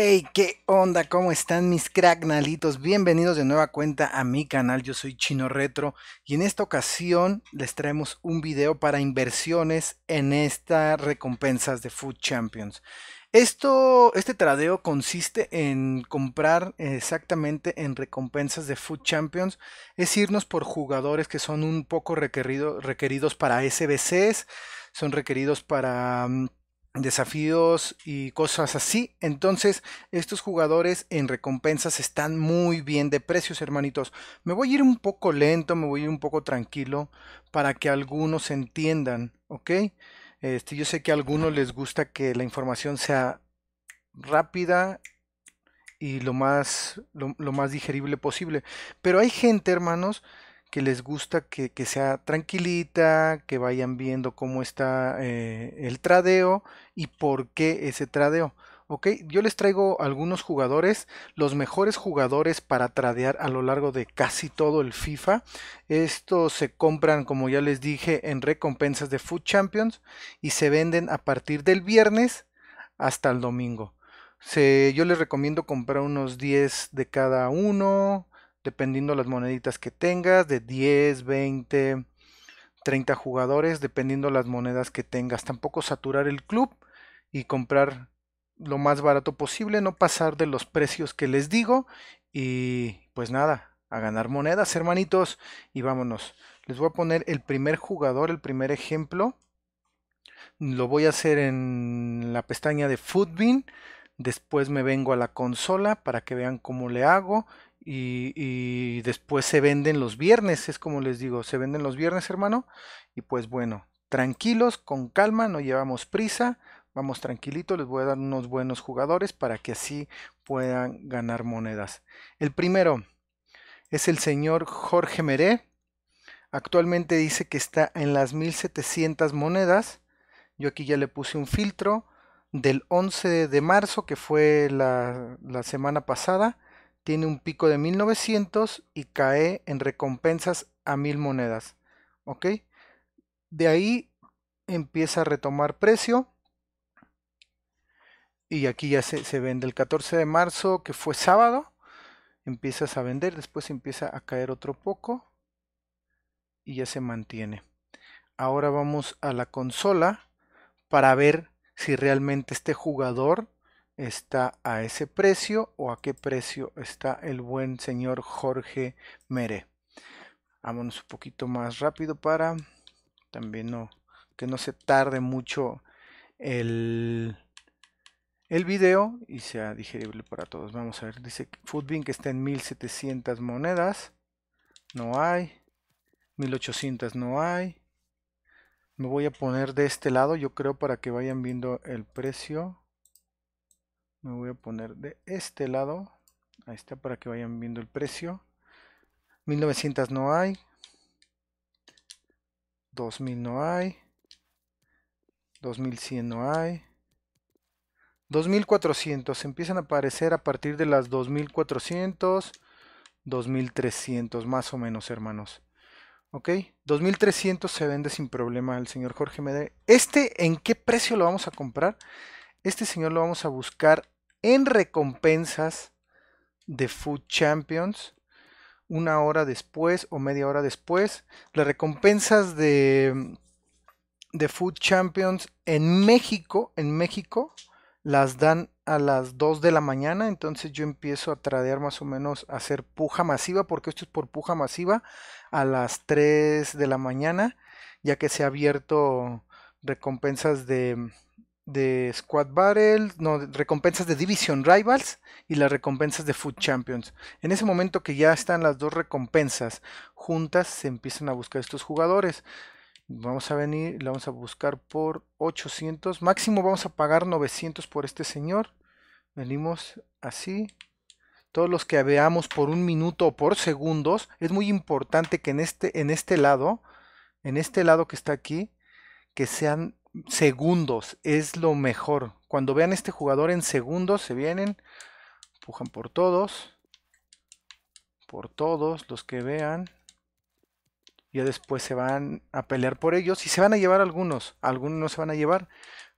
Hey, ¿qué onda? ¿Cómo están mis cracknalitos? Bienvenidos de nueva cuenta a mi canal, yo soy Chino Retro y en esta ocasión les traemos un video para inversiones en estas recompensas de Food Champions. Esto, este tradeo consiste en comprar exactamente en recompensas de Food Champions, es irnos por jugadores que son un poco requerido, requeridos para SBCs, son requeridos para... Mm, desafíos y cosas así. Entonces, estos jugadores en recompensas están muy bien de precios, hermanitos. Me voy a ir un poco lento, me voy a ir un poco tranquilo para que algunos entiendan, ¿ok? Este, yo sé que a algunos les gusta que la información sea rápida y lo más, lo más digerible posible. Pero hay gente, hermanos, que les gusta que, sea tranquilita, que vayan viendo cómo está eh, el tradeo y por qué ese tradeo. ¿ok? Yo les traigo algunos jugadores, los mejores jugadores para tradear a lo largo de casi todo el FIFA. Estos se compran, como ya les dije, en recompensas de Food Champions y se venden a partir del viernes hasta el domingo. yo les recomiendo comprar unos 10 de cada uno, dependiendo las moneditas que tengas, de 10, 20, 30 jugadores, dependiendo las monedas que tengas. Tampoco saturar el club y comprar lo más barato posible, no pasar de los precios que les digo y pues nada, a ganar monedas, hermanitos, y vámonos. Les voy a poner el primer jugador, el primer ejemplo. Lo voy a hacer en la pestaña de Foodbin. Después me vengo a la consola para que vean cómo le hago y, después se venden los viernes, es como les digo, se venden los viernes, hermano. Y pues bueno, tranquilos, con calma, no llevamos prisa, vamos tranquilito, les voy a dar unos buenos jugadores para que así puedan ganar monedas. El primero es el señor Jorge Meré. Actualmente dice que está en las 1700 monedas. Yo aquí ya le puse un filtro del 11 de marzo, que fue la semana pasada tiene un pico de 1900 y cae en recompensas a 1000 monedas. De ahí empieza a retomar precio. Y aquí ya se, se vende el 14 de marzo, que fue sábado. Empiezas a vender, después empieza a caer otro poco. Y ya se mantiene. Ahora vamos a la consola para ver si realmente este jugador está a ese precio o a qué precio está el buen señor Jorge Mere. Vámonos un poquito más rápido para también no que no se tarde mucho el, el video y sea digerible para todos. Vamos a ver, dice Foodbin que está en 1700 monedas. No hay. 1800 no hay. Me voy a poner de este lado, yo creo, para que vayan viendo el precio me voy a poner de este lado ahí está para que vayan viendo el precio 1900 no hay 2000 no hay 2100 no hay 2400 empiezan a aparecer a partir de las 2400 2300 más o menos hermanos ok 2300 se vende sin problema el señor Jorge Mede, este en qué precio lo vamos a comprar este señor lo vamos a buscar en recompensas de Food Champions una hora después o media hora después. Las recompensas de, de Food Champions en México, en México, las dan a las 2 de la mañana, entonces yo empiezo a tradear más o menos, a hacer puja masiva, porque esto es por puja masiva, a las 3 de la mañana, ya que se ha abierto recompensas de, de Squad Battle, no, recompensas de Division Rivals y las recompensas de Food Champions. En ese momento que ya están las dos recompensas juntas, se empiezan a buscar estos jugadores. Vamos a venir, la vamos a buscar por 800. Máximo vamos a pagar 900 por este señor. Venimos así. Todos los que veamos por un minuto o por segundos. Es muy importante que en este, en este lado, en este lado que está aquí, que sean segundos es lo mejor. Cuando vean este jugador en segundos, se vienen, empujan por todos, por todos los que vean. Ya después se van a pelear por ellos y se van a llevar algunos, algunos no se van a llevar,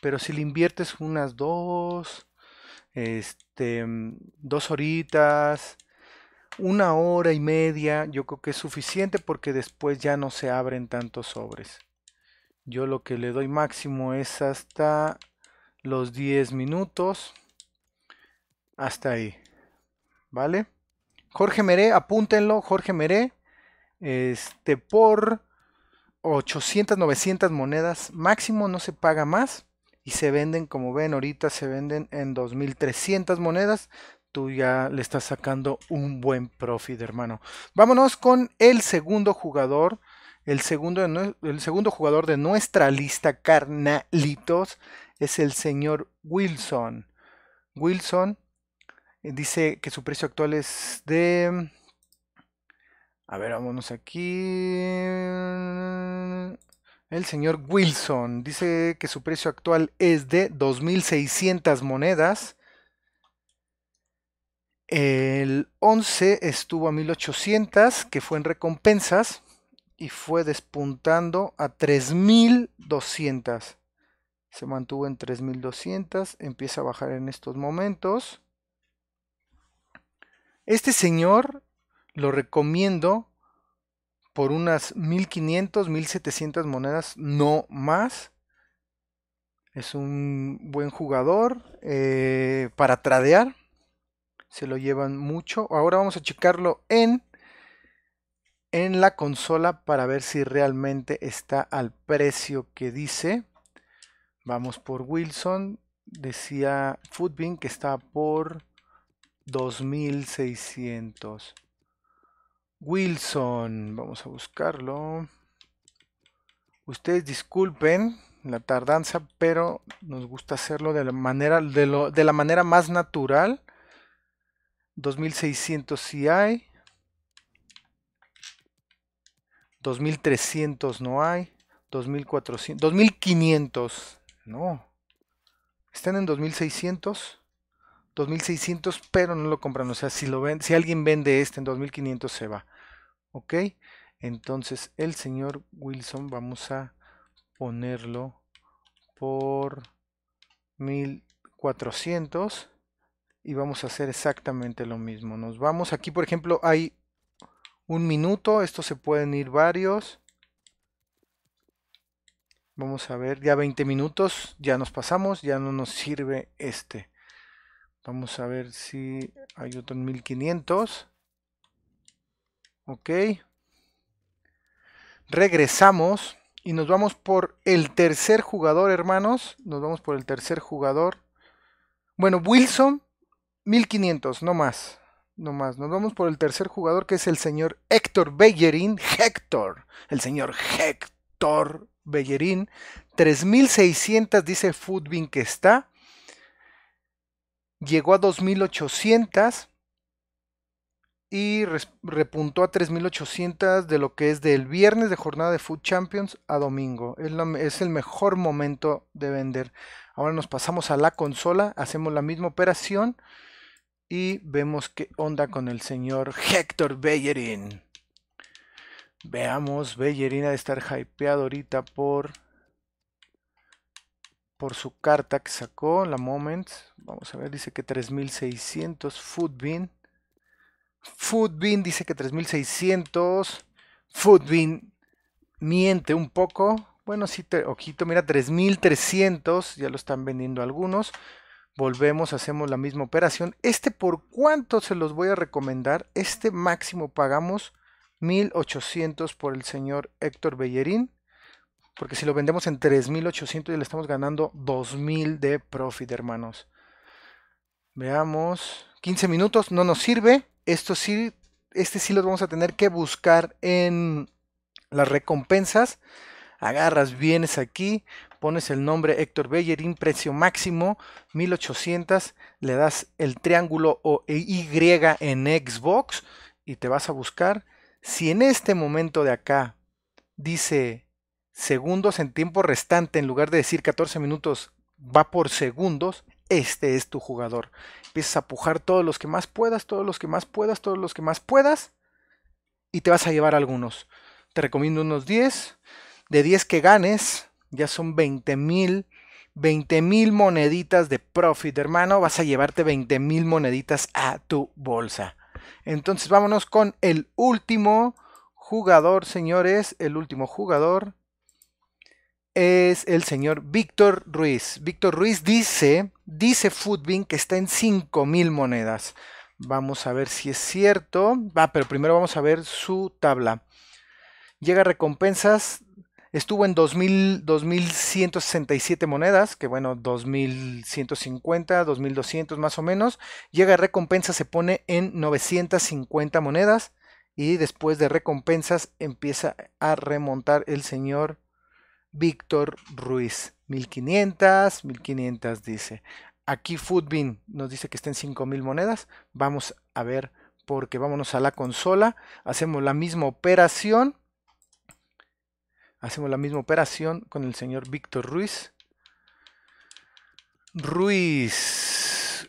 pero si le inviertes unas dos, este, mm, dos horitas, una hora y media, yo creo que es suficiente porque después ya no se abren tantos sobres. Yo lo que le doy máximo es hasta los 10 minutos. Hasta ahí. ¿Vale? Jorge Meré, apúntenlo, Jorge Meré. Este, por 800, 900 monedas máximo, no se paga más. Y se venden, como ven ahorita, se venden en 2300 monedas tú ya le estás sacando un buen profit, hermano. Vámonos con el segundo jugador el segundo, el segundo jugador de nuestra lista, carnalitos, es el señor Wilson. Wilson eh, dice que su precio actual es de... A ver, vámonos aquí. El señor Wilson dice que su precio actual es de 2.600 monedas. El 11 estuvo a 1.800, que fue en recompensas y fue despuntando a 3200. Se mantuvo en 3200, empieza a bajar en estos momentos. Este señor lo recomiendo por unas 1500, 1700 monedas, no más. Es un buen jugador eh, para tradear. Se lo llevan mucho. Ahora vamos a checarlo en en la consola para ver si realmente está al precio que dice. Vamos por Wilson. Decía Foodbin que está por 2600. Wilson, vamos a buscarlo. Ustedes disculpen la tardanza, pero nos gusta hacerlo de la manera, de, de la manera más natural. 2600 si hay. 2300 no hay, 2400, 2500, no. Están en 2600, 2600, pero no lo compran, o sea, si lo ven, si alguien vende este en 2500 se va. ¿Ok? Entonces, el señor Wilson vamos a ponerlo por 1400 y vamos a hacer exactamente lo mismo. Nos vamos aquí, por ejemplo, hay un minuto. Estos se pueden ir varios. Vamos a ver, ya 20 minutos, ya nos pasamos, ya no nos sirve este. Vamos a ver si hay otro en 1500. Ok. Regresamos y nos vamos por el tercer jugador, hermanos. Nos vamos por el tercer jugador. Bueno, Wilson, 1500, no más más, Nos vamos por el tercer jugador que es el señor Héctor Bellerín. Héctor, el señor Héctor Bellerín. 3600 dice Foodbin que está. Llegó a 2800 y repuntó a 3.800 de lo que es del viernes de jornada de Food Champions a domingo. Es, es, el mejor momento de vender. Ahora nos pasamos a la consola, hacemos la misma operación y vemos qué onda con el señor Héctor Bellerín. Veamos, Bellerín ha de estar hypeado ahorita por, por su carta que sacó, la Moments. Vamos a ver, dice que 3600. Foodbin. Foodbin dice que 3600. Foodbin miente un poco. Bueno, si te, ojito, mira, 3300. Ya lo están vendiendo algunos volvemos, hacemos la misma operación. Este por cuánto se los voy a recomendar, este máximo pagamos 1800 por el señor Héctor Bellerín, porque si lo vendemos en 3800 ya le estamos ganando 2000 de profit, hermanos. Veamos, 15 minutos no nos sirve, esto sí este sí los vamos a tener que buscar en las recompensas agarras, vienes aquí, pones el nombre Héctor Bellerín, precio máximo 1800, le das el triángulo o e, Y en Xbox y te vas a buscar. Si en este momento de acá dice segundos en tiempo restante, en lugar de decir 14 minutos, va por segundos, este es tu jugador. Empiezas a pujar todos los que más puedas, todos los que más puedas, todos los que más puedas, y te vas a llevar algunos. Te recomiendo unos 10, de 10 que ganes, ya son 20 mil. mil moneditas de profit, hermano. Vas a llevarte 20 mil moneditas a tu bolsa. Entonces vámonos con el último jugador, señores. El último jugador es el señor Víctor Ruiz. Víctor Ruiz dice, dice Foodbin que está en 5 mil monedas. Vamos a ver si es cierto. Va, pero primero vamos a ver su tabla. Llega recompensas Estuvo en 2.167 monedas, que bueno, 2.150, 2.200 más o menos. Llega a recompensa, se pone en 950 monedas. Y después de recompensas empieza a remontar el señor Víctor Ruiz. 1500, 1500 dice. Aquí Foodbin nos dice que está en 5000 monedas. Vamos a ver porque vámonos a la consola. Hacemos la misma operación. Hacemos la misma operación con el señor Víctor Ruiz. Ruiz.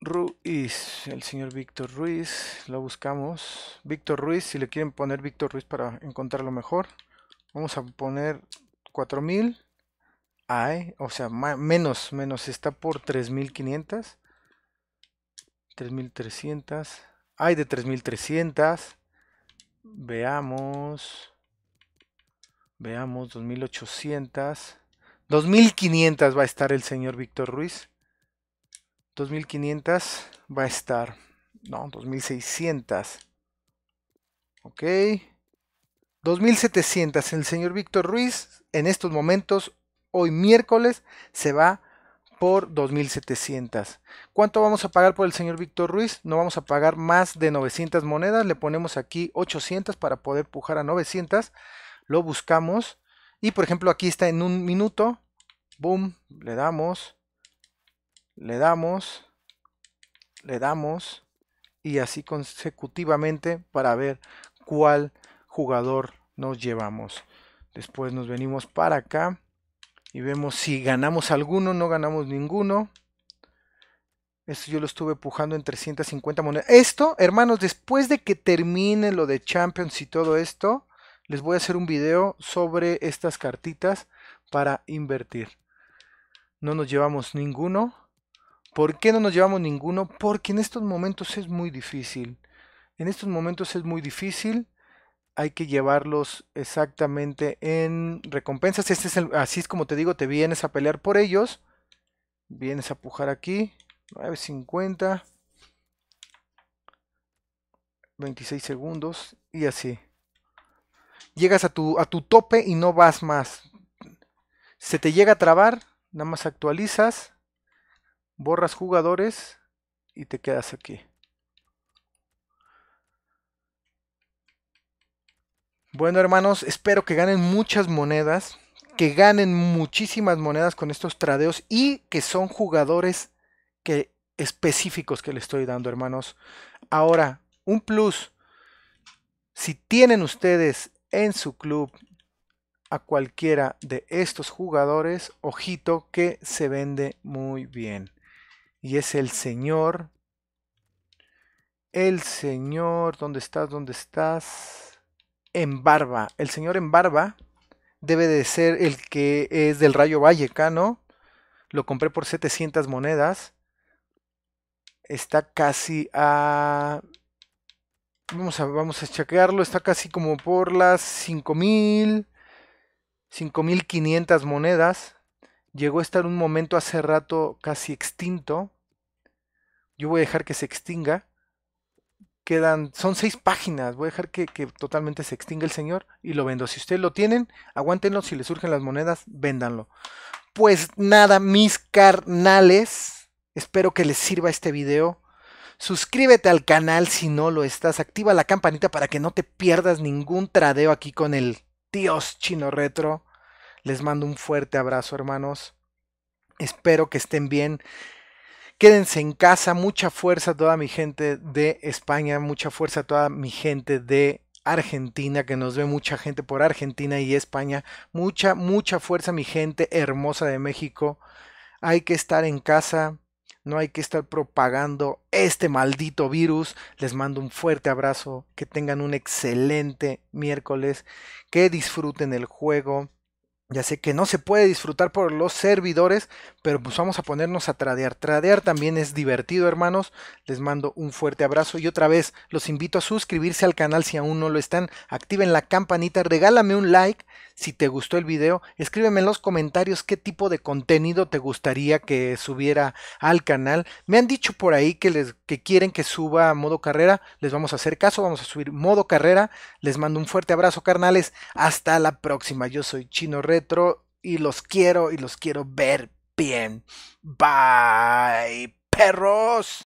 Ruiz. El señor Víctor Ruiz. Lo buscamos. Víctor Ruiz. Si le quieren poner Víctor Ruiz para encontrarlo mejor. Vamos a poner 4000. Hay. o sea, menos, menos. Está por 3500. 3300. Hay de 3300. Veamos. Veamos, 2800. 2500 va a estar el señor Víctor Ruiz. 2500 va a estar. No, 2600. Ok. 2700. El señor Víctor Ruiz en estos momentos, hoy miércoles, se va por 2700. ¿Cuánto vamos a pagar por el señor Víctor Ruiz? No vamos a pagar más de 900 monedas. Le ponemos aquí 800 para poder pujar a 900 lo buscamos. Y por ejemplo aquí está en un minuto. Boom, le damos, le damos, le damos. Y así consecutivamente para ver cuál jugador nos llevamos. Después nos venimos para acá y vemos si ganamos alguno, no ganamos ninguno. Esto yo lo estuve pujando en 350 monedas. Esto, hermanos, después de que termine lo de Champions y todo esto, les voy a hacer un video sobre estas cartitas para invertir. No nos llevamos ninguno. ¿Por qué no nos llevamos ninguno? Porque en estos momentos es muy difícil. En estos momentos es muy difícil. Hay que llevarlos exactamente en recompensas. Este así es como te digo, te vienes a pelear por ellos. Vienes a pujar aquí. 9.50. 26 segundos. Y así llegas a tu, a tu tope y no vas más. Se te llega a trabar, nada más actualizas, borras jugadores y te quedas aquí. Bueno hermanos, espero que ganen muchas monedas, que ganen muchísimas monedas con estos tradeos y que son jugadores que, específicos que le estoy dando hermanos. Ahora, un plus, si tienen ustedes en su club a cualquiera de estos jugadores, ojito que se vende muy bien. Y es el señor. El señor, ¿dónde estás? ¿Dónde estás? En barba. El señor en barba debe de ser el que es del Rayo Vallecano. Lo compré por 700 monedas. Está casi a Vamos a, vamos a chequearlo. Está casi como por las 5000. 5500 monedas. Llegó a estar un momento hace rato casi extinto. Yo voy a dejar que se extinga. Quedan, son seis páginas. Voy a dejar que, que totalmente se extinga el señor y lo vendo. Si ustedes lo tienen, aguántenlo. Si les surgen las monedas, véndanlo. Pues nada, mis carnales. Espero que les sirva este video Suscríbete al canal si no lo estás. Activa la campanita para que no te pierdas ningún tradeo aquí con el Dios Chino Retro. Les mando un fuerte abrazo, hermanos. Espero que estén bien. Quédense en casa. Mucha fuerza a toda mi gente de España. Mucha fuerza a toda mi gente de Argentina, que nos ve mucha gente por Argentina y España. Mucha, mucha fuerza, mi gente hermosa de México. Hay que estar en casa no hay que estar propagando este maldito virus. Les mando un fuerte abrazo, que tengan un excelente miércoles, que disfruten el juego ya sé que no se puede disfrutar por los servidores, pero pues vamos a ponernos a tradear. Tradear también es divertido, hermanos. Les mando un fuerte abrazo y otra vez los invito a suscribirse al canal si aún no lo están. Activen la campanita, regálame un like si te gustó el video. Escríbeme en los comentarios qué tipo de contenido te gustaría que subiera al canal. Me han dicho por ahí que, les, que quieren que suba modo carrera. Les vamos a hacer caso, vamos a subir modo carrera. Les mando un fuerte abrazo, carnales. Hasta la próxima. Yo soy Chino Red y los quiero y los quiero ver bien. Bye, perros.